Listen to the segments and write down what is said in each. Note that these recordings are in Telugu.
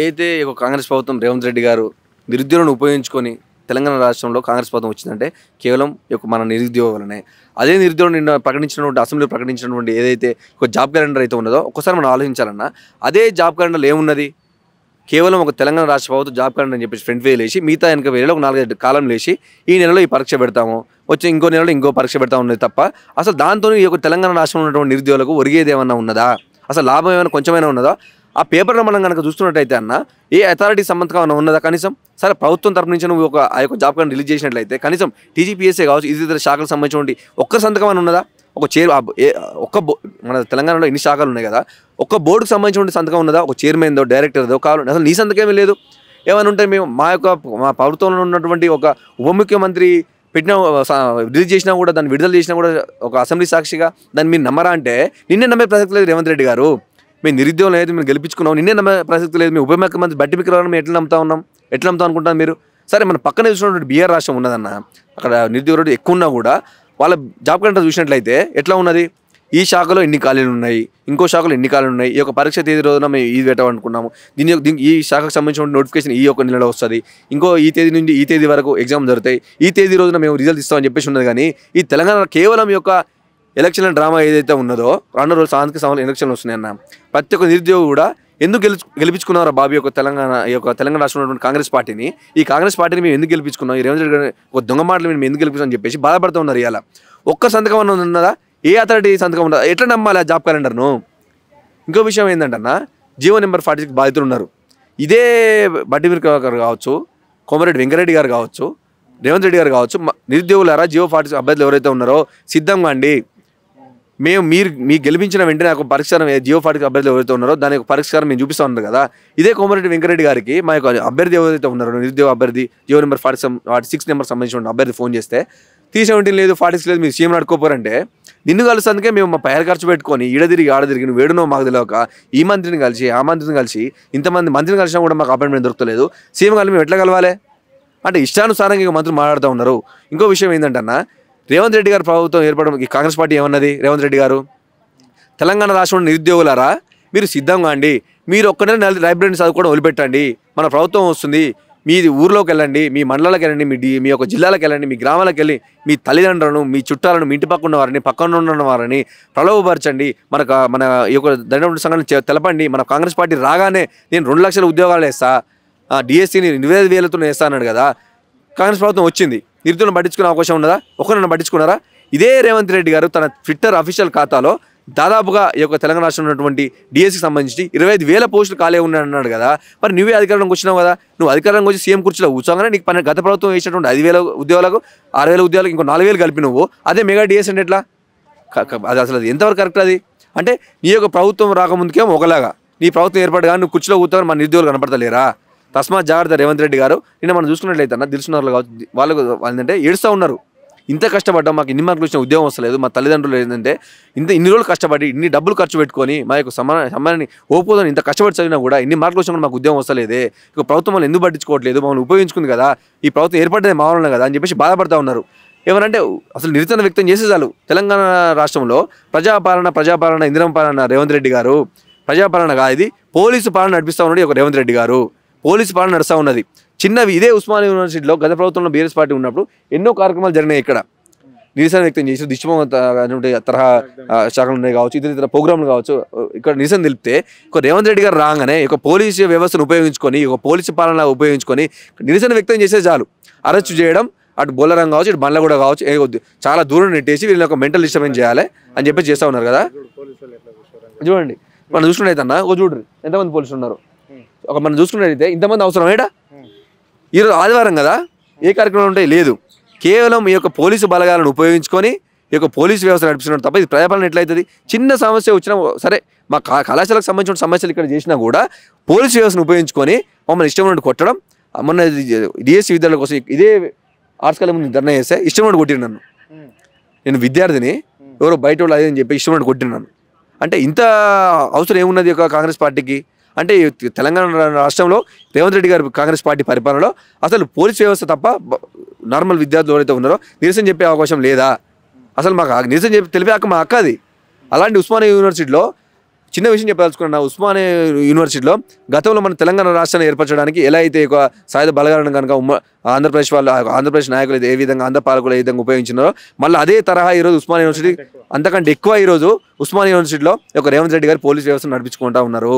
ఏదైతే ఒక కాంగ్రెస్ ప్రభుత్వం రేవంత్ రెడ్డి గారు నిరుద్యోగులను ఉపయోగించుకొని తెలంగాణ రాష్ట్రంలో కాంగ్రెస్ ప్రభుత్వం వచ్చిందంటే కేవలం ఒక మన నిరుద్యోగులనే అదే నిరుద్యోగులు నిన్న ప్రకటించినటువంటి అసెంబ్లీ ప్రకటించినటువంటి ఏదైతే ఒక జాబ్ క్యాలెండర్ అయితే ఉన్నదో ఒకసారి మనం ఆలోచించాలన్నా అదే జాబ్ క్యాలెండర్లో ఏమున్నది కేవలం ఒక తెలంగాణ రాష్ట్ర ప్రభుత్వం జాబ్ క్యాలెండర్ అని చెప్పేసి ఫ్రంట్ వేలు లేచి మిగతా వెనక వేలలో ఒక నాలుగైదు కాలం లేచి ఈ నెలలో ఈ పరీక్ష పెడతాము వచ్చి ఇంకో నెలలో ఇంకో పరీక్ష పెడతా ఉన్నది తప్ప అసలు దాంతో ఈ యొక్క తెలంగాణ రాష్ట్రంలో ఉన్నటువంటి నిరుద్యోగులకు ఒరిగేది ఏమన్నా ఉన్నదా అసలు లాభం ఏమైనా కొంచెమైనా ఉన్నదా ఆ పేపర్లో మనం కనుక చూస్తున్నట్టయితే అన్న ఏ అథారిటీ సంబంధం ఉన్నదా కనీసం సరే ప్రభుత్వం తరపు నుంచి నువ్వు ఒక ఆ యొక్క జాబ్ కార్డు రిలీజ్ చేసినట్లయితే కనీసం టీజీపీఎస్ఏ కావచ్చు ఇది ఇతర శాఖలకు సంబంధించి ఒక్క సంతకం అని ఉన్నదా ఒక చైర్ ఒక్క మన తెలంగాణలో ఎన్ని శాఖలు ఉన్నాయి కదా ఒక్క బోర్డుకు సంబంధించినటువంటి సంతకం ఉన్నదా ఒక చైర్మన్దో డైరెక్టర్దో కావాలి అసలు నీ సంతకమే లేదు ఏమైనా ఉంటే మేము మా యొక్క మా ప్రభుత్వంలో ఉన్నటువంటి ఒక ఉప ముఖ్యమంత్రి పెట్టిన రిలీజ్ చేసినా కూడా దాన్ని విడుదల చేసినా కూడా ఒక అసెంబ్లీ సాక్షిగా దాన్ని మీరు నమ్మరా అంటే నిన్నే నమ్మే ప్రసక్తి లేదు రేవంత్ రెడ్డి గారు మేము నిరుద్యోగం లేదు మేము గెలిపించుకున్నాం నిన్నే నమ్మే ప్రసక్తి లేదు మేము ఉప మంది బట్టి విక్రయాలను మేము ఎట్లా నమ్ముతా ఉన్నాం ఎట్లా నమ్ముతా అనుకుంటాం మీరు సరే మన పక్కన చూసినటువంటి బీఆర్ రాష్ట్రం ఉన్నదన్న అక్కడ నిరుద్యోగ రోడ్డు ఎక్కువ ఉన్నా కూడా వాళ్ళ జాబ్ కంటే చూసినట్లయితే ఎట్లా ఉన్నది ఈ శాఖలో ఎన్ని ఖాళీలు ఉన్నాయి ఇంకో శాఖలో ఎన్ని ఖాళీలు ఉన్నాయి ఈ యొక్క పరీక్ష తేదీ రోజున మేము ఇది పెట్టాలనుకున్నాము దీని యొక్క ఈ శాఖకు సంబంధించిన నోటిఫికేషన్ ఈ యొక్క నెలలో వస్తుంది ఇంకో ఈ తేదీ నుండి ఈ తేదీ వరకు ఎగ్జామ్ జరుగుతాయి ఈ తేదీ రోజున మేము రిజల్ట్ ఇస్తామని చెప్పేసి ఉన్నది కానీ ఈ తెలంగాణ కేవలం యొక్క ఎలక్షన్ల డ్రామా ఏదైతే ఉన్నదో రెండు రోజులు సాంఘిక సమయంలో ఎలక్షన్లు వస్తున్నాయన్న ప్రతి ఒక్క నిరుద్యోగి కూడా ఎందుకు గెలు గెలిపించుకున్నారా బాబు యొక్క తెలంగాణ యొక్క తెలంగాణ రాష్ట్రంలో కాంగ్రెస్ పార్టీని ఈ కాంగ్రెస్ పార్టీని మేము ఎందుకు గెలిపించుకున్నాం ఈ రేవంత్ రెడ్డి గారు ఒక దొంగ మాటలు మేము ఎందుకు గెలిపిస్తాం అని చెప్పేసి బాధపడుతూ ఉన్నారు ఇవాళ ఒక్క సంతకం ఉన్నదా ఏ అథారిటీ సంతకం ఉన్నదా ఎట్లా నమ్మాలి ఆ జాబ్ క్యాలెండర్ను ఇంకో విషయం అన్న జీవో నెంబర్ ఫార్టీ సిక్స్ బాధితులు ఉన్నారు ఇదే బడ్డి గారు కావచ్చు కోమరెడ్డి వెంకరెడ్డి గారు కావచ్చు రేవంత్ రెడ్డి గారు కావచ్చు నిరుద్యోగులారా జియో సిక్స్ అభ్యర్థులు ఎవరైతే ఉన్నారో సిద్ధంగా అండి మేము మీరు మీ గెలిపించిన వెంటనే నాకు పరిష్కారం జియో పార్టీ అభ్యర్థి ఎవరైతే ఉన్నారో యొక్క పరిష్కారం మేము చూపిస్తా ఉన్నారు కదా ఇదే కోమరెడ్డి వెంకరెడ్డి గారికి మా యొక్క అభ్యర్థి ఎవరైతే ఉన్నారో నిరుద్యోగ అభ్యర్థి Jio number forty forty six number సంబంధించిన అభ్యర్థి ఫోన్ చేస్తే త్రీ సెవెంటీన్ లేదు ఫార్టీ సిక్స్ లేదు మీరు సీఎం నడుకోపోరంటే నిన్ను కలిసేందుకే మేము మా పైరు ఖర్చు పెట్టుకొని ఈడదిరిగి ఆడదిరిగి నువ్వు వేడునో మాకు తెలియక ఈ మంత్రిని కలిసి ఆ మంత్రిని కలిసి ఇంతమంది మంత్రిని కలిసినా కూడా మాకు అపాయింట్మెంట్ దొరకలేదు సీఎం కలిసి మేము ఎట్లా కలవాలి అంటే ఇష్టానుసారంగా మంత్రులు మాట్లాడుతూ ఉన్నారు ఇంకో విషయం ఏంటంటే రేవంత్ రెడ్డి గారు ప్రభుత్వం ఏర్పడడం ఈ కాంగ్రెస్ పార్టీ ఏమన్నది రేవంత్ రెడ్డి గారు తెలంగాణ రాష్ట్రంలో నిరుద్యోగులారా మీరు సిద్ధంగా అండి మీరు నెల లైబ్రరీని చదువుకోవడం వదిలిపెట్టండి మన ప్రభుత్వం వస్తుంది మీ ఊర్లోకి వెళ్ళండి మీ మండలాలకు వెళ్ళండి మీ మీ యొక్క జిల్లాలకు వెళ్ళండి మీ గ్రామాలకు వెళ్ళి మీ తల్లిదండ్రులను మీ చుట్టాలను మీ ఇంటి పక్క ఉన్నవారిని పక్కన ఉన్న వారిని ప్రలోభపరచండి మనకు మన యొక్క దండ సంఘాన్ని తెలపండి మన కాంగ్రెస్ పార్టీ రాగానే నేను రెండు లక్షల ఉద్యోగాలు వేస్తా డిఎస్సీని e ఎనిమిది వేలతో వేస్తా అన్నాడు కదా కాంగ్రెస్ ప్రభుత్వం వచ్చింది నిరుతులను పట్టించుకునే అవకాశం ఉన్నదా ఒకరిని పట్టించుకున్నారా ఇదే రేవంత్ రెడ్డి గారు తన ట్విట్టర్ అఫీషియల్ ఖాతాలో దాదాపుగా ఈ యొక్క తెలంగాణ రాష్ట్రం ఉన్నటువంటి డిఎస్సికి సంబంధించి ఇరవై ఐదు వేల పోస్టులు ఖాళీ ఉన్నాడు అన్నాడు కదా మరి నువ్వే అధికారంలోకి వచ్చినావు కదా నువ్వు అధికారంలోకి వచ్చి సీఎం కుర్చీలో కూర్చోగానే నీకు పన్నెండు గత ప్రభుత్వం వేసినటువంటి ఐదు వేల ఉద్యోగాలకు ఆరు వేల ఉద్యోగాలకు ఇంకో నాలుగు వేలు కలిపి నువ్వు అదే మెగా డిఎస్ అంటే ఎట్లా అది అసలు అది ఎంతవరకు కరెక్ట్ అది అంటే నీ యొక్క ప్రభుత్వం రాకముందుకేమో ఒకలాగా నీ ప్రభుత్వం ఏర్పాటు కానీ నువ్వు కుర్చీలో కూర్చోగానే మన నిరుద్యోగులు కనపడతలేరా తస్మాత్ జాగ్రత్త రేవంత్ రెడ్డి గారు నిన్న మనం చూసుకున్నట్లయితే అన్న తెలుసున్నారు కావచ్చు వాళ్ళు ఏంటంటే ఏడుస్తూ ఉన్నారు ఇంత కష్టపడ్డాం మాకు ఇన్ని మార్కులు వచ్చిన ఉద్యోగం వస్తలేదు మా తల్లిదండ్రులు ఏంటంటే ఇంత ఇన్ని రోజులు కష్టపడి ఇన్ని డబ్బులు ఖర్చు పెట్టుకొని మా యొక్క సమాన సమాన్ని ఓపోదని ఇంత కష్టపడి చదివినా కూడా ఇన్ని మార్కులు వచ్చిన మాకు ఉద్యోగం వస్తలేదు ఇక ప్రభుత్వం ఎందుకు పట్టించుకోవట్లేదు మమ్మల్ని ఉపయోగించుకుంది కదా ఈ ప్రభుత్వం ఏర్పడ్డది మా వలన కదా అని చెప్పేసి బాధపడతా ఉన్నారు ఏమనంటే అసలు నిరసన వ్యక్తం చేసే చాలు తెలంగాణ రాష్ట్రంలో ప్రజాపాలన ప్రజాపాలన ఇందిరం పాలన రేవంత్ రెడ్డి గారు ప్రజాపాలన కాదు పోలీసు పాలన నడిపిస్తూ ఉన్నాడు ఒక రేవంత్ రెడ్డి గారు పోలీసు పాలన నడుస్తూ ఉన్నది చిన్నవి ఇదే ఉస్మానియా యూనివర్సిటీలో గత ప్రభుత్వంలో బీఆర్ఎస్ పార్టీ ఉన్నప్పుడు ఎన్నో కార్యక్రమాలు జరిగినాయి ఇక్కడ నిరసన వ్యక్తం చేసి దిష్టిమోహన్ తరహా శాఖలు ఉన్నాయి కావచ్చు ఇతర ఇతర ప్రోగ్రాంలు కావచ్చు ఇక్కడ నిరసన తెలిపితే ఒక రేవంత్ రెడ్డి గారు రాగానే ఒక పోలీసు వ్యవస్థను ఉపయోగించుకొని ఒక పోలీసు పాలన ఉపయోగించుకొని నిరసన వ్యక్తం చేసే చాలు అరెస్ట్ చేయడం అటు బొల్లరం కావచ్చు ఇటు బండ్ల కూడా కావచ్చు చాలా దూరం నెట్టేసి వీళ్ళని ఒక మెంటల్ డిస్టర్బెన్స్ చేయాలి అని చెప్పి చేస్తూ ఉన్నారు కదా చూడండి మనం చూసుకున్నైతే అన్న ఓ చూడరు ఎంతమంది పోలీసులు ఉన్నారు ఒక మనం చూసుకున్నట్టయితే ఇంతమంది అవసరం ఏడా ఈరోజు ఆదివారం కదా ఏ కార్యక్రమాలు ఉంటాయి లేదు కేవలం ఈ యొక్క పోలీసు బలగాలను ఉపయోగించుకొని ఈ యొక్క పోలీసు వ్యవస్థ నడిపిస్తున్నారు తప్ప ఇది ప్రజాపాలన ఎట్లయితుంది చిన్న సమస్య వచ్చినా సరే మా కళాశాలకు సంబంధించిన సమస్యలు ఇక్కడ చేసినా కూడా పోలీసు వ్యవస్థను ఉపయోగించుకొని మమ్మల్ని ఇష్టం ఉన్నట్టు కొట్టడం మొన్న డిఎస్సి విద్యార్థుల కోసం ఇదే ఆర్ట్స్ కాలేజ్ ముందు ధర్నా చేస్తే ఇష్టం ఉన్నట్టు కొట్టిన నన్ను నేను విద్యార్థిని ఎవరో బయట వాళ్ళు అదే అని చెప్పి ఇష్టం ఉన్నట్టు కొట్టిన నన్ను అంటే ఇంత అవసరం ఏమున్నది ఒక కాంగ్రెస్ పార్టీకి అంటే తెలంగాణ రాష్ట్రంలో రేవంత్ రెడ్డి గారు కాంగ్రెస్ పార్టీ పరిపాలనలో అసలు పోలీస్ వ్యవస్థ తప్ప నార్మల్ విద్యార్థులు ఎవరైతే ఉన్నారో నిరసన చెప్పే అవకాశం లేదా అసలు మాకు నిరసన చెప్పి తెలిపే అక్క మా అక్కది అది అలాంటి ఉస్మానియా యూనివర్సిటీలో చిన్న విషయం చెప్పదలుచుకున్నా ఉస్మానియా యూనివర్సిటీలో గతంలో మన తెలంగాణ రాష్ట్రాన్ని ఏర్పరచడానికి ఎలా అయితే ఒక సాయుధ బలగాలను కనుక ఉమ్మ ఆంధ్రప్రదేశ్ వాళ్ళు ఆంధ్రప్రదేశ్ నాయకులు ఏ విధంగా ఆంధ్ర పాలకులు ఏ విధంగా ఉపయోగించినారో మళ్ళీ అదే తరహా ఈరోజు ఉస్మానియా యూనివర్సిటీ అంతకంటే ఎక్కువ ఈరోజు ఉస్మానియా యూనివర్సిటీలో ఒక రేవంత్ రెడ్డి గారు పోలీస్ వ్యవస్థను నడిపించుకుంటా ఉన్నారు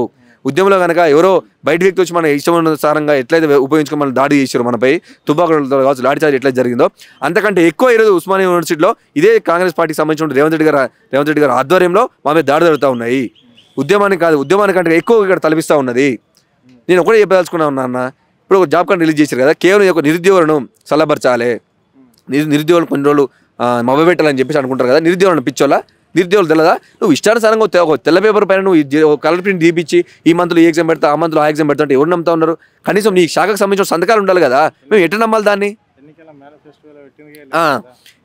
ఉద్యమంలో కనుక ఎవరో బయట వ్యక్తి వచ్చి మన ఇష్టమనుసారంగా ఎట్లయితే ఉపయోగించుకుని మనం దాడి చేశారు మనపై తుబాకులతో కావచ్చు చార్జ్ ఎట్లయితే జరిగిందో అంతకంటే ఎక్కువ ఈరోజు ఉస్మానియా యూనివర్సిటీలో ఇదే కాంగ్రెస్ పార్టీకి సంబంధించిన రేవంత్ రెడ్డి గారు రేవంత్ రెడ్డి గారు ఆధ్వర్యంలో మా మీద దాడి జరుగుతూ ఉన్నాయి ఉద్యమానికి కాదు ఉద్యమానికంటే ఎక్కువ ఇక్కడ తలపిస్తూ ఉన్నది నేను ఒకటే చెప్పదలుచుకున్నా ఉన్నా అన్న ఇప్పుడు ఒక జాబ్ కార్డు రిలీజ్ చేశారు కదా కేవలం ఒక నిరుద్యోగులను చల్లబరచాలి నిరుద్యోగులు కొన్ని రోజులు మవ్వబెట్టాలని చెప్పేసి అనుకుంటారు కదా నిరుద్యోగులను పిచ్చోళ్ళ నిరుద్యోగులు తెలదా నువ్వు ఇష్టానుసారంగా ఒక తెల్ల పేపర్ పైన నువ్వు కలర్ ప్రింట్ తీపిచ్చి ఈ మంత్లో ఈ ఎగ్జామ్ పెడతా ఆ మంత్లో ఆ ఎగ్జామ్ పెడతా అంటే ఎవరు నమ్ముతా ఉన్నారు కనీసం నీ శాఖకు సంబంధించిన సంతకాలు ఉండాలి కదా మేము ఎట్లా నమ్మాలి దాన్ని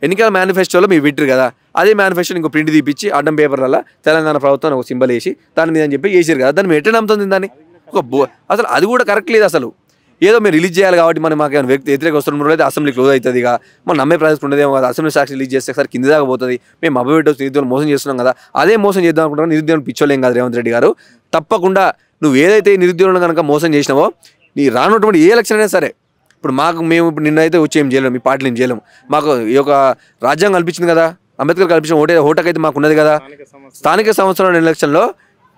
ఎన్నికల మేనిఫెస్టోలో మీరు వింటారు కదా అదే మేనిఫెస్టో ఇంకో ప్రింట్ తీపిచ్చి అడ్డం పేపర్లలో తెలంగాణ ప్రభుత్వం ఒక సింబల్ వేసి దాని మీద అని చెప్పి వేసారు కదా దాన్ని ఎట్లా నమ్ముతుంది దాన్ని ఒక అసలు అది కూడా కరెక్ట్ లేదు అసలు ఏదో మీరు రిలీజ్ చేయాలి కాబట్టి మనం మాకు వ్యక్తి వ్యతిరేక వస్తున్నారు అయితే అసెంబ్లీ క్లోజ్ అవుతుంది ఇక మనం నమ్మే ప్రాసెస్ ఉండదేమో కదా అసెంబ్లీ సాక్షి రిలీజ్ చేస్తే సార్ కింద దాకా పోతుంది మేము అభ్యర్థి నిరుద్యోగులు మోసం చేస్తున్నాం కదా అదే మోసం చేద్దాం అనుకుంటున్నా నిరుద్యోగం పిచ్చోలేం కాదు రేవంత్ రెడ్డి గారు తప్పకుండా నువ్వు ఏదైతే నిరుద్యోగులను కనుక మోసం చేసినావో నీ రానటువంటి ఏ లక్షణ అయినా సరే ఇప్పుడు మాకు మేము ఇప్పుడు నిన్నైతే వచ్చి ఏం చేయలేము మీ పార్టీలు ఏం చేయలేము మాకు ఈ యొక్క రాజ్యాంగం కల్పించింది కదా అంబేద్కర్ కల్పించిన ఓటే ఓటకైతే మాకు ఉన్నది కదా స్థానిక సంవత్సరం నిర్లక్ష్యంలో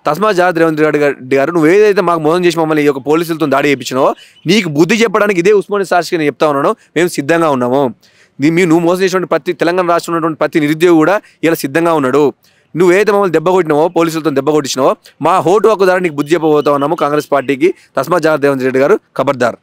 తస్మా జాగ్రత్త రేవంత్ రెడ్డి గారు నువ్వు ఏదైతే మాకు మోసం చేసి మమ్మల్ని ఈ యొక్క పోలీసులతో దాడి చేయించినో నీకు బుద్ధి చెప్పడానికి ఇదే ఉస్మాని సాక్షిగా నేను చెప్తా ఉన్నాను మేము సిద్ధంగా ఉన్నాము మీ నువ్వు మోసం చేసినటువంటి ప్రతి తెలంగాణ రాష్ట్రంలో ఉన్నటువంటి ప్రతి నిరుద్యోగి కూడా ఇలా సిద్ధంగా ఉన్నాడు నువ్వు ఏదైతే మమ్మల్ని దెబ్బ కొట్టినావో పోలీసులతో దెబ్బ కొట్టినావో మా హోటు హక్కు ద్వారా నీకు బుద్ధి చెప్పబోతా ఉన్నాము కాంగ్రెస్ పార్టీకి తస్మా జాగ్రత్త రేవంత్ రెడ్డి గారు ఖబర్దార్